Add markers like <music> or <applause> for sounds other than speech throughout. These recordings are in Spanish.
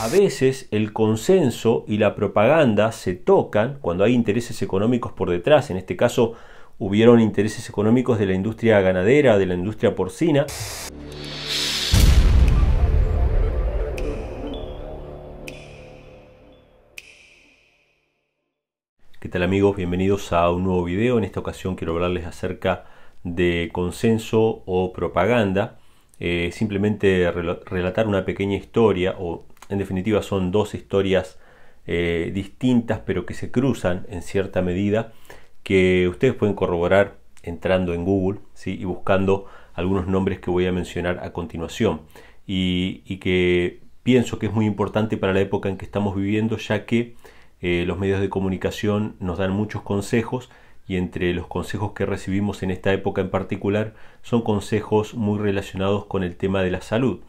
A veces el consenso y la propaganda se tocan cuando hay intereses económicos por detrás, en este caso hubieron intereses económicos de la industria ganadera, de la industria porcina. ¿Qué tal amigos? Bienvenidos a un nuevo video. En esta ocasión quiero hablarles acerca de consenso o propaganda. Eh, simplemente relatar una pequeña historia o en definitiva son dos historias eh, distintas pero que se cruzan en cierta medida que ustedes pueden corroborar entrando en Google ¿sí? y buscando algunos nombres que voy a mencionar a continuación y, que pienso que es muy importante para la época en que estamos viviendo ya que eh, los medios de comunicación nos dan muchos consejos y entre los consejos que recibimos en esta época en particular son consejos muy relacionados con el tema de la salud.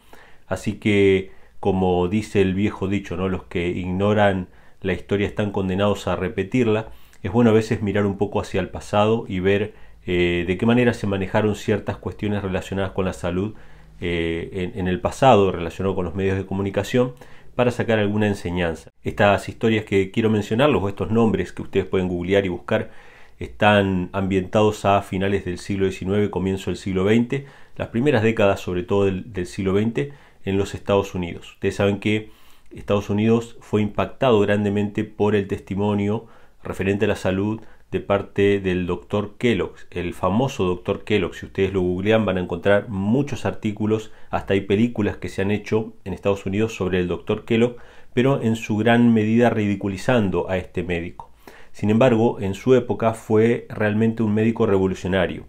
Así que como dice el viejo dicho, ¿no? los que ignoran la historia están condenados a repetirla, es bueno a veces mirar un poco hacia el pasado y ver eh, de qué manera se manejaron ciertas cuestiones relacionadas con la salud eh, en, el pasado, relacionado con los medios de comunicación, para sacar alguna enseñanza. Estas historias que quiero mencionar, o estos nombres que ustedes pueden googlear y buscar, están ambientados a finales del siglo XIX, comienzo del siglo XX, las primeras décadas sobre todo del, del siglo XX, en los Estados Unidos. Ustedes saben que Estados Unidos fue impactado grandemente por el testimonio referente a la salud de parte del doctor Kellogg, el famoso doctor Kellogg. Si ustedes lo googlean van a encontrar muchos artículos, hasta hay películas que se han hecho en Estados Unidos sobre el doctor Kellogg, pero en su gran medida ridiculizando a este médico. Sin embargo, en su época fue realmente un médico revolucionario.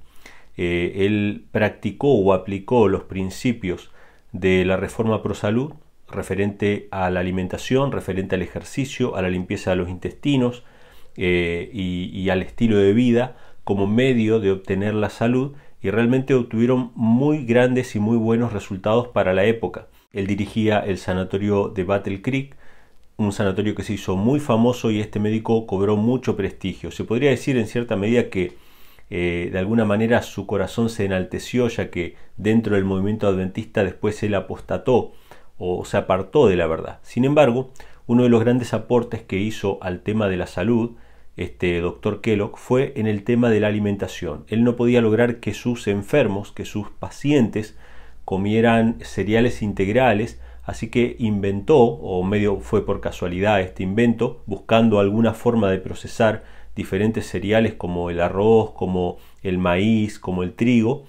Eh, él practicó o aplicó los principios de la reforma pro salud referente a la alimentación, referente al ejercicio, a la limpieza de los intestinos eh, y al estilo de vida como medio de obtener la salud y realmente obtuvieron muy grandes y muy buenos resultados para la época. Él dirigía el sanatorio de Battle Creek, un sanatorio que se hizo muy famoso y este médico cobró mucho prestigio. Se podría decir en cierta medida que eh, de alguna manera su corazón se enalteció ya que dentro del movimiento adventista después él apostató o se apartó de la verdad. Sin embargo, uno de los grandes aportes que hizo al tema de la salud, este doctor Kellogg, fue en el tema de la alimentación. Él no podía lograr que sus enfermos, que sus pacientes, comieran cereales integrales, así que inventó, o medio fue por casualidad este invento, buscando alguna forma de procesar diferentes cereales como el arroz, como el maíz, como el trigo,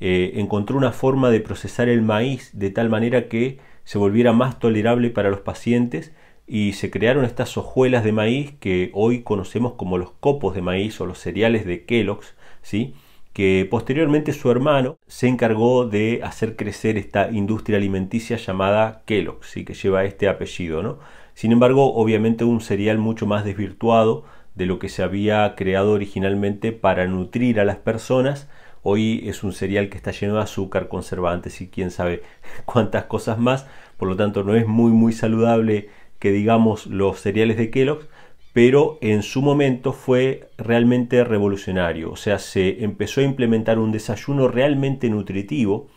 eh, encontró una forma de procesar el maíz de tal manera que se volviera más tolerable para los pacientes y se crearon estas hojuelas de maíz que hoy conocemos como los copos de maíz o los cereales de Kellogg's, ¿sí? que posteriormente su hermano se encargó de hacer crecer esta industria alimenticia llamada Kellogg's ¿sí? que lleva este apellido. ¿no? Sin embargo, obviamente un cereal mucho más desvirtuado, de lo que se había creado originalmente para nutrir a las personas. Hoy es un cereal que está lleno de azúcar, conservantes y quién sabe <laughs> cuántas cosas más. Por lo tanto, no es muy muy saludable que digamos los cereales de Kellogg, pero en su momento fue realmente revolucionario. O sea, se empezó a implementar un desayuno realmente nutritivo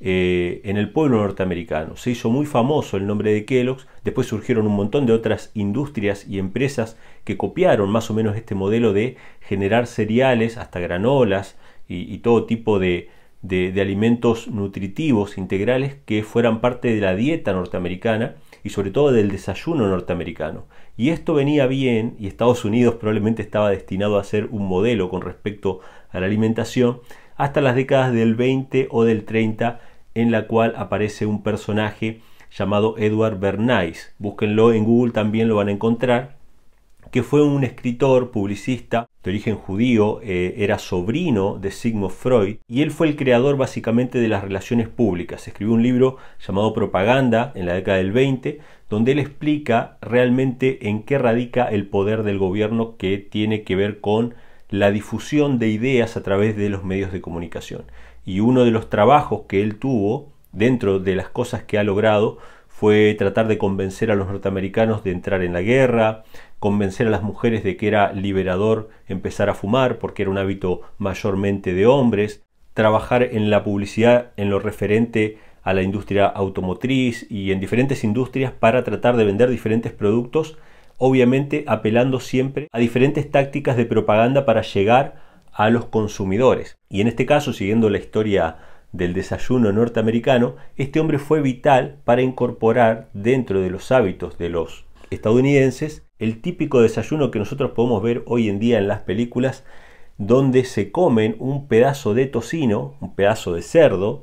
eh, en el pueblo norteamericano. Se hizo muy famoso el nombre de Kellogg. después surgieron un montón de otras industrias y empresas que copiaron más o menos este modelo de generar cereales, hasta granolas y, todo tipo de, alimentos nutritivos integrales que fueran parte de la dieta norteamericana y sobre todo del desayuno norteamericano. Y esto venía bien y Estados Unidos probablemente estaba destinado a ser un modelo con respecto a la alimentación hasta las décadas del 20 o del 30 en la cual aparece un personaje llamado Edward Bernays. Búsquenlo en Google, también lo van a encontrar que fue un escritor, publicista de origen judío, eh, era sobrino de Sigmund Freud y él fue el creador básicamente de las relaciones públicas. Escribió un libro llamado Propaganda en la década del 20, donde él explica realmente en qué radica el poder del gobierno que tiene que ver con la difusión de ideas a través de los medios de comunicación. Y uno de los trabajos que él tuvo dentro de las cosas que ha logrado fue tratar de convencer a los norteamericanos de entrar en la guerra, convencer a las mujeres de que era liberador empezar a fumar porque era un hábito mayormente de hombres, trabajar en la publicidad en lo referente a la industria automotriz y en diferentes industrias para tratar de vender diferentes productos obviamente apelando siempre a diferentes tácticas de propaganda para llegar a los consumidores. Y en este caso, siguiendo la historia del desayuno norteamericano, este hombre fue vital para incorporar dentro de los hábitos de los estadounidenses el típico desayuno que nosotros podemos ver hoy en día en las películas, donde se comen un pedazo de tocino, un pedazo de cerdo,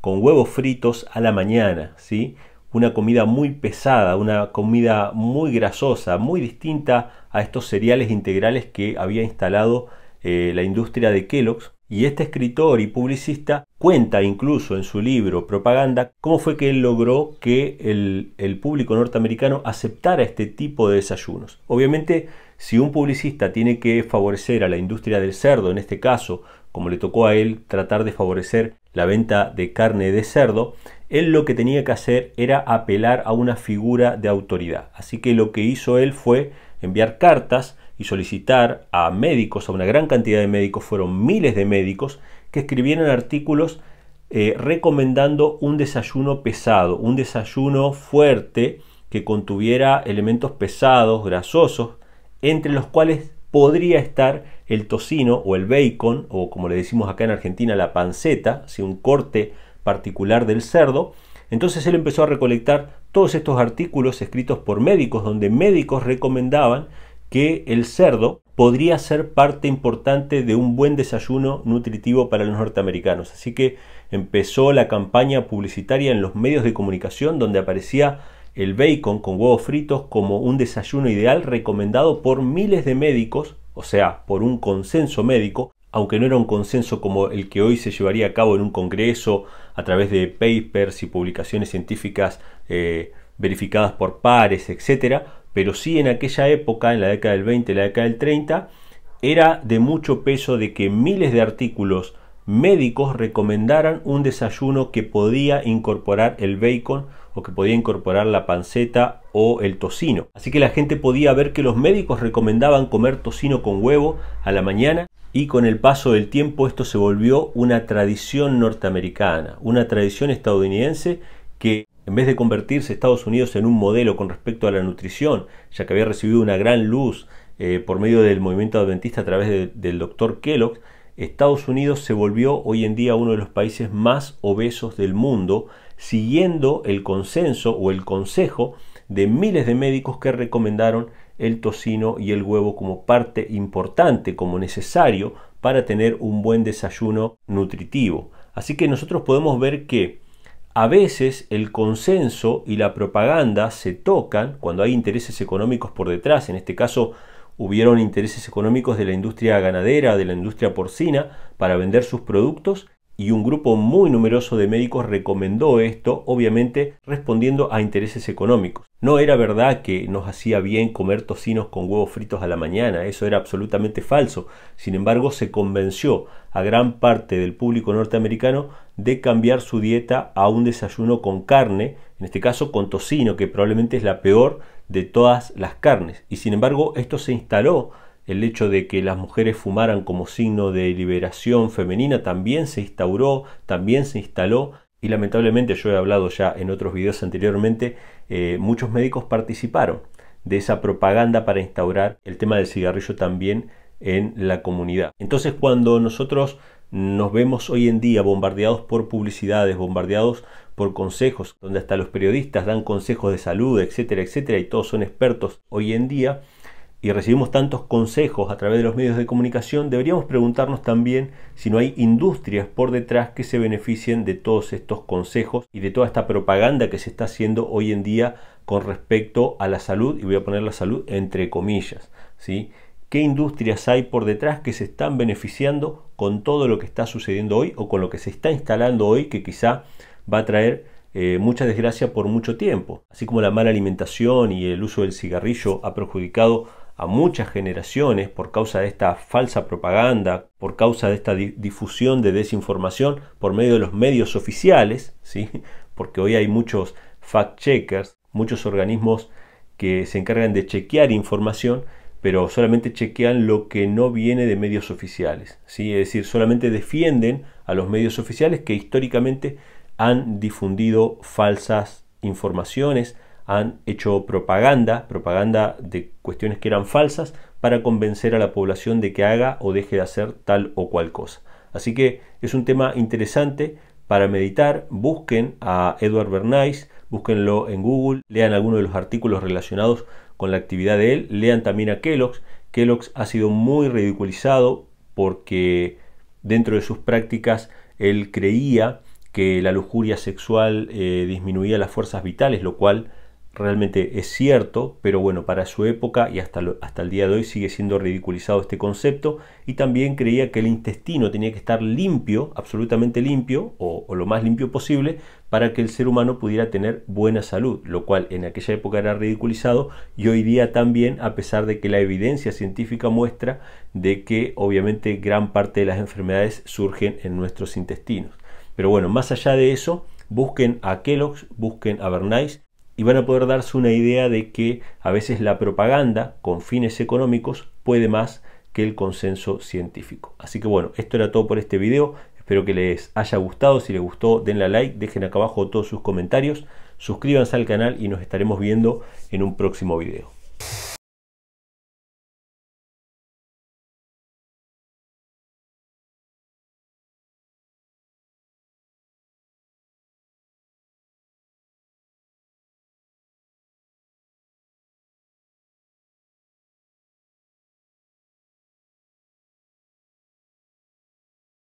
con huevos fritos a la mañana, ¿sí? una comida muy pesada, una comida muy grasosa, muy distinta a estos cereales integrales que había instalado eh, la industria de Kellogg's. Y este escritor y publicista cuenta incluso en su libro Propaganda cómo fue que él logró que el, el público norteamericano aceptara este tipo de desayunos. Obviamente, si un publicista tiene que favorecer a la industria del cerdo, en este caso, como le tocó a él tratar de favorecer la venta de carne de cerdo, él lo que tenía que hacer era apelar a una figura de autoridad. Así que lo que hizo él fue enviar cartas y solicitar a médicos, a una gran cantidad de médicos, fueron miles de médicos, que escribieran artículos eh, recomendando un desayuno pesado, un desayuno fuerte que contuviera elementos pesados, grasosos, entre los cuales podría estar el tocino o el bacon, o como le decimos acá en Argentina, la panceta, si un corte particular del cerdo. Entonces él empezó a recolectar todos estos artículos escritos por médicos, donde médicos recomendaban que el cerdo podría ser parte importante de un buen desayuno nutritivo para los norteamericanos. Así que empezó la campaña publicitaria en los medios de comunicación donde aparecía el bacon con huevos fritos como un desayuno ideal recomendado por miles de médicos, o sea, por un consenso médico, aunque no era un consenso como el que hoy se llevaría a cabo en un congreso a través de papers y publicaciones científicas eh, verificadas por pares, etcétera, Pero sí en aquella época, en la década del 20, la década del 30, era de mucho peso de que miles de artículos médicos recomendaran un desayuno que podía incorporar el bacon o que podía incorporar la panceta o el tocino. Así que la gente podía ver que los médicos recomendaban comer tocino con huevo a la mañana y con el paso del tiempo esto se volvió una tradición norteamericana, una tradición estadounidense que en vez de convertirse Estados Unidos en un modelo con respecto a la nutrición, ya que había recibido una gran luz eh, por medio del movimiento adventista a través del doctor Kellogg, Estados Unidos se volvió hoy en día uno de los países más obesos del mundo, siguiendo el consenso o el consejo de miles de médicos que recomendaron el tocino y el huevo como parte importante, como necesario para tener un buen desayuno nutritivo. Así que nosotros podemos ver que a veces el consenso y la propaganda se tocan cuando hay intereses económicos por detrás, en este caso hubieron intereses económicos de la industria ganadera, de la industria porcina, para vender sus productos y un grupo muy numeroso de médicos recomendó esto, obviamente respondiendo a intereses económicos. No era verdad que nos hacía bien comer tocinos con huevos fritos a la mañana, eso era absolutamente falso. Sin embargo, se convenció a gran parte del público norteamericano de cambiar su dieta a un desayuno con carne, en este caso con tocino, que probablemente es la peor de todas las carnes. Y sin embargo, esto se instaló. El hecho de que las mujeres fumaran como signo de liberación femenina también se instauró, también se instaló. Y lamentablemente, yo he hablado ya en otros videos anteriormente, eh, muchos médicos participaron de esa propaganda para instaurar el tema del cigarrillo también en la comunidad. Entonces, cuando nosotros nos vemos hoy en día bombardeados por publicidades, bombardeados por consejos, donde hasta los periodistas dan consejos de salud, etcétera, etcétera, y todos son expertos hoy en día, y recibimos tantos consejos a través de los medios de comunicación, deberíamos preguntarnos también si no hay industrias por detrás que se beneficien de todos estos consejos y de toda esta propaganda que se está haciendo hoy en día con respecto a la salud, y voy a poner la salud entre comillas, ¿sí? qué industrias hay por detrás que se están beneficiando con todo lo que está sucediendo hoy o con lo que se está instalando hoy que quizá va a traer eh, mucha desgracia por mucho tiempo. Así como la mala alimentación y el uso del cigarrillo ha perjudicado a muchas generaciones por causa de esta falsa propaganda, por causa de esta difusión de desinformación por medio de los medios oficiales, ¿sí? <laughs> porque hoy hay muchos fact-checkers, muchos organismos que se encargan de chequear información pero solamente chequean lo que no viene de medios oficiales. ¿sí? Es decir, solamente defienden a los medios oficiales que históricamente han difundido falsas informaciones, han hecho propaganda, propaganda de cuestiones que eran falsas, para convencer a la población de que haga o deje de hacer tal o cual cosa. Así que es un tema interesante para meditar. Busquen a Edward Bernays, búsquenlo en Google, lean algunos de los artículos relacionados con la actividad de él. Lean también a Kellogg's. Kellogg's ha sido muy ridiculizado porque dentro de sus prácticas él creía que la lujuria sexual eh, disminuía las fuerzas vitales, lo cual realmente es cierto, pero bueno, para su época y hasta, hasta el día de hoy sigue siendo ridiculizado este concepto, y también creía que el intestino tenía que estar limpio, absolutamente limpio, o, o, lo más limpio posible, para que el ser humano pudiera tener buena salud, lo cual en aquella época era ridiculizado y hoy día también, a pesar de que la evidencia científica muestra de que obviamente gran parte de las enfermedades surgen en nuestros intestinos. Pero bueno, más allá de eso, busquen a Kellogg's, busquen a Bernays, y van a poder darse una idea de que a veces la propaganda con fines económicos puede más que el consenso científico. Así que bueno, esto era todo por este video. Espero que les haya gustado. Si les gustó, denle la like, dejen acá abajo todos sus comentarios, suscríbanse al canal y nos estaremos viendo en un próximo video.